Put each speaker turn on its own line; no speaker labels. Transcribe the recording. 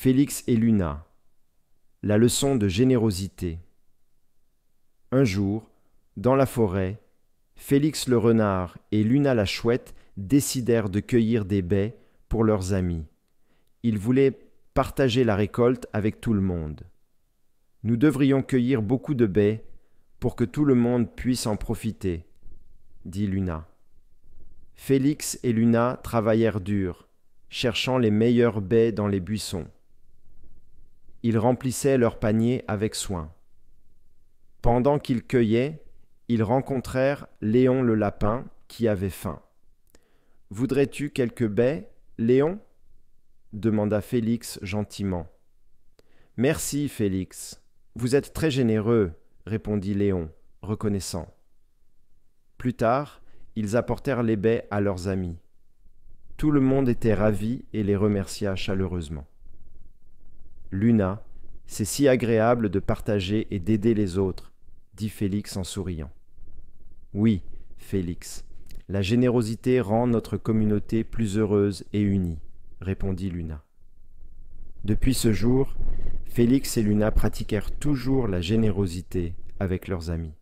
Félix et Luna. La leçon de générosité. Un jour, dans la forêt, Félix le renard et Luna la chouette décidèrent de cueillir des baies pour leurs amis. Ils voulaient partager la récolte avec tout le monde. Nous devrions cueillir beaucoup de baies pour que tout le monde puisse en profiter, dit Luna. Félix et Luna travaillèrent dur, cherchant les meilleures baies dans les buissons ils remplissaient leurs paniers avec soin. Pendant qu'ils cueillaient, ils rencontrèrent Léon le lapin qui avait faim. Voudrais-tu quelques baies, Léon demanda Félix gentiment. Merci, Félix. Vous êtes très généreux, répondit Léon, reconnaissant. Plus tard, ils apportèrent les baies à leurs amis. Tout le monde était ravi et les remercia chaleureusement. Luna, c'est si agréable de partager et d'aider les autres, dit Félix en souriant. Oui, Félix, la générosité rend notre communauté plus heureuse et unie, répondit Luna. Depuis ce jour, Félix et Luna pratiquèrent toujours la générosité avec leurs amis.